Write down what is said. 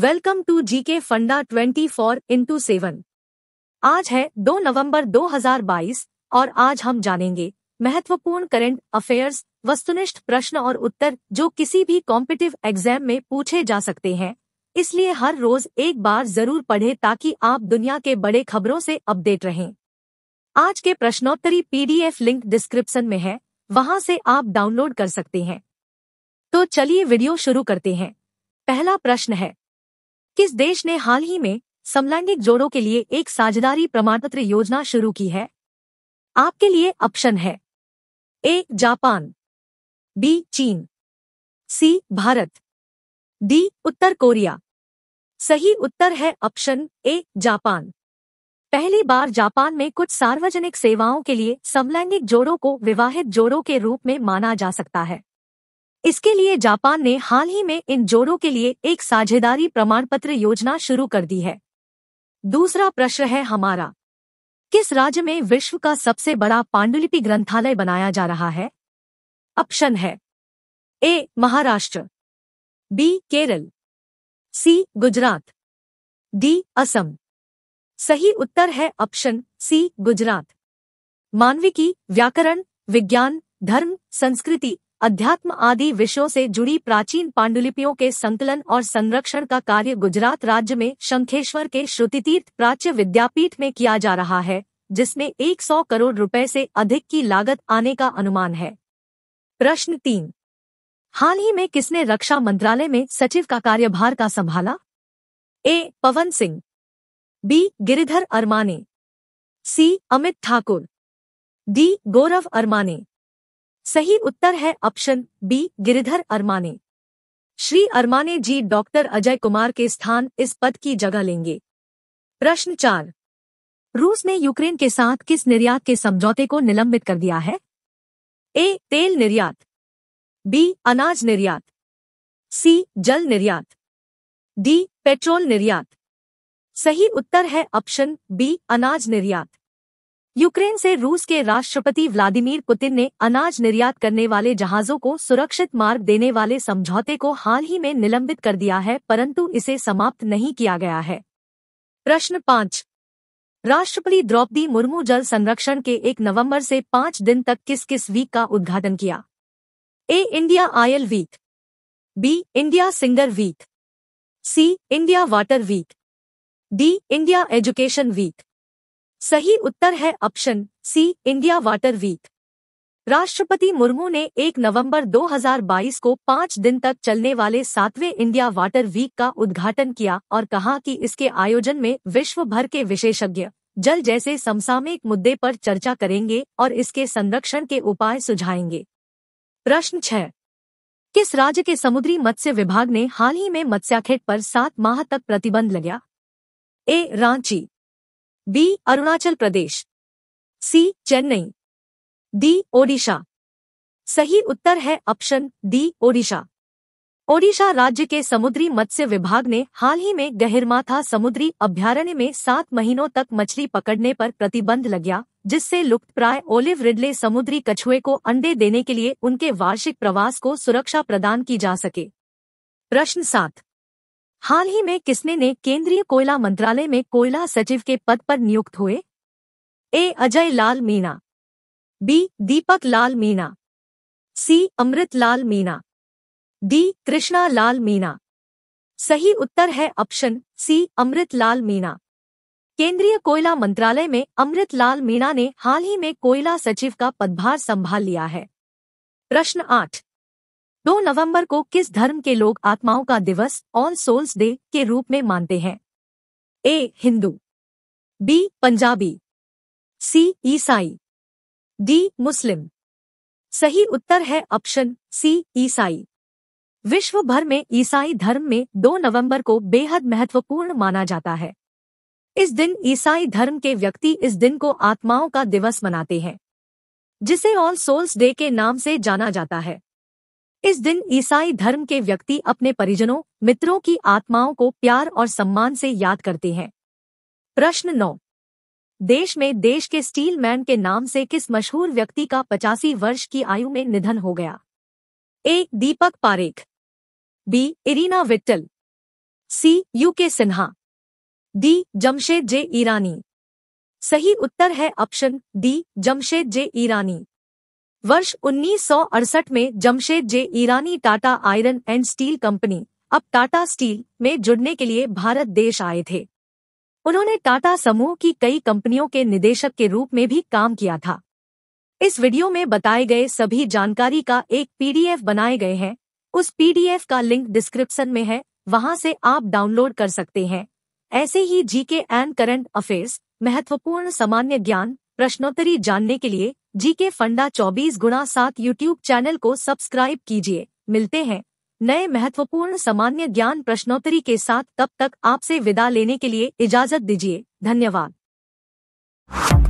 welcome to GK फंडा 24 four into seven आज है 2 नवंबर 2022 और आज हम जानेंगे महत्वपूर्ण करंट अफेयर्स वस्तुनिष्ठ प्रश्न और उत्तर जो किसी भी कॉम्पिटिव एग्जाम में पूछे जा सकते हैं इसलिए हर रोज एक बार जरूर पढ़ें ताकि आप दुनिया के बड़े खबरों से अपडेट रहें आज के प्रश्नोत्तरी पीडीएफ लिंक डिस्क्रिप्शन में है वहां से आप डाउनलोड कर सकते हैं तो चलिए वीडियो शुरू करते हैं पहला प्रश्न है किस देश ने हाल ही में समलैंगिक जोड़ों के लिए एक साझेदारी प्रमाणपत्र योजना शुरू की है आपके लिए ऑप्शन है ए जापान बी चीन सी भारत डी उत्तर कोरिया सही उत्तर है ऑप्शन ए जापान पहली बार जापान में कुछ सार्वजनिक सेवाओं के लिए समलैंगिक जोड़ों को विवाहित जोड़ों के रूप में माना जा सकता है इसके लिए जापान ने हाल ही में इन जोड़ों के लिए एक साझेदारी प्रमाण पत्र योजना शुरू कर दी है दूसरा प्रश्न है हमारा किस राज्य में विश्व का सबसे बड़ा पांडुलिपि ग्रंथालय बनाया जा रहा है ऑप्शन है A Maharashtra B Kerala C Gujarat D Assam सही उत्तर है ऑप्शन सी गुजरात मानविकी व्याकरण विज्ञान धर्म संस्कृति अध्यात्म आदि विषयों से जुड़ी प्राचीन पांडुलिपियों के संकलन और संरक्षण का कार्य गुजरात राज्य में शंखेश्वर के श्रुतितीर्थ प्राच्य विद्यापीठ में किया जा रहा है जिसमें 100 करोड़ रुपए से अधिक की लागत आने का अनुमान है प्रश्न तीन हाल ही में किसने रक्षा मंत्रालय में सचिव का कार्यभार का संभाला A Pawan Singh B Giridhar Armane C Amit Thakur D Gaurav Armane सही उत्तर है option B Giridhar Armane Shri Armane ji doctor Ajay Kumar के स्थान इस पद की जगह लेंगे प्रश्न चार रूस ने यूक्रेन के साथ किस निर्यात के समझौते को निलंबित कर दिया है ए तेल निर्यात बी अनाज निर्यात सी जल निर्यात डी पेट्रोल निर्यात सही उत्तर है ऑप्शन बी अनाज निर्यात यूक्रेन से रूस के राष्ट्रपति व्लादिमीर पुतिन ने अनाज निर्यात करने वाले जहाजों को सुरक्षित मार्ग देने वाले समझौते को हाल ही में निलंबित कर दिया है परंतु इसे समाप्त नहीं किया गया है प्रश्न पाँच राष्ट्रपति द्रौपदी मुर्मू जल संरक्षण के एक नवंबर से पाँच दिन तक किस किस वीक का उद्घाटन किया A India oil week B India singer week C India water week D India education week सही उत्तर है option C India water week राष्ट्रपति मुर्मू ने 1 नवंबर 2022 को पाँच दिन तक चलने वाले सातवें इंडिया वाटर वीक का उद्घाटन किया और कहा कि इसके आयोजन में विश्व भर के विशेषज्ञ जल जैसे समसामयिक मुद्दे पर चर्चा करेंगे और इसके संरक्षण के उपाय सुझाएंगे प्रश्न छह किस राज्य के समुद्री मत्स्य विभाग ने हाल ही में मत्स्याखेट पर सात माह तक प्रतिबंध लगाया A Ranchi B Arunachal Pradesh C Chennai D Odisha सही उत्तर है ऑप्शन डी ओडिशा ओडिशा राज्य के समुद्री मत्स्य विभाग ने हाल ही में गहिरमाथा समुद्री अभ्यारण्य में सात महीनों तक मछली पकड़ने पर प्रतिबंध गया जिससे लुप्त प्राय ओलिव रिडले समुद्री कछुए को अंडे देने के लिए उनके वार्षिक प्रवास को सुरक्षा प्रदान की जा सके प्रश्न सात हाल ही में किसने ने केंद्रीय कोयला मंत्रालय में कोयला सचिव के पद पर नियुक्त हुए A Ajay Lal Meena B Deepak Lal Meena C Amrit Lal Meena D Krishna Lal Meena सही उत्तर है ऑप्शन सी अमृत लाल मीणा केंद्रीय कोयला मंत्रालय में अमृत लाल मीणा ने हाल ही में कोयला सचिव का पदभार संभाल लिया है प्रश्न आठ दो नवंबर को किस धर्म के लोग आत्माओं का दिवस ऑन सोल्स डे के रूप में मानते हैं A Hindu B Punjabi C ईसाई डी मुस्लिम सही उत्तर है ऑप्शन सी ईसाई विश्व भर में ईसाई धर्म में 2 नवंबर को बेहद महत्वपूर्ण माना जाता है इस दिन ईसाई धर्म के व्यक्ति इस दिन को आत्माओं का दिवस मनाते हैं जिसे ऑल सोल्स डे के नाम से जाना जाता है इस दिन ईसाई धर्म के व्यक्ति अपने परिजनों मित्रों की आत्माओं को प्यार और सम्मान से याद करते हैं प्रश्न नौ देश में देश के स्टील मैन के नाम से किस मशहूर व्यक्ति का पचासी वर्ष की आयु में निधन हो गया A Deepak Parekh B Irina Vittal C U K Sinha D Jamshed J Irani सही उत्तर है option D Jamshed J Irani वर्ष उन्नीस में Jamshed J Irani Tata iron and steel company अब टाटा स्टील में जुड़ने के लिए भारत देश आए थे उन्होंने टाटा समूह की कई कंपनियों के निदेशक के रूप में भी काम किया था इस वीडियो में बताए गए सभी जानकारी का एक पीडीएफ बनाए गए हैं उस पीडीएफ का लिंक डिस्क्रिप्शन में है वहां से आप डाउनलोड कर सकते हैं ऐसे ही जीके एंड करंट अफेयर्स महत्वपूर्ण सामान्य ज्ञान प्रश्नोत्तरी जानने के लिए जीके फंडा चौबीस गुणा सात यूट्यूब चैनल को सब्सक्राइब कीजिए मिलते हैं नए महत्वपूर्ण सामान्य ज्ञान प्रश्नोत्तरी के साथ तब तक आपसे विदा लेने के लिए इजाजत दीजिए धन्यवाद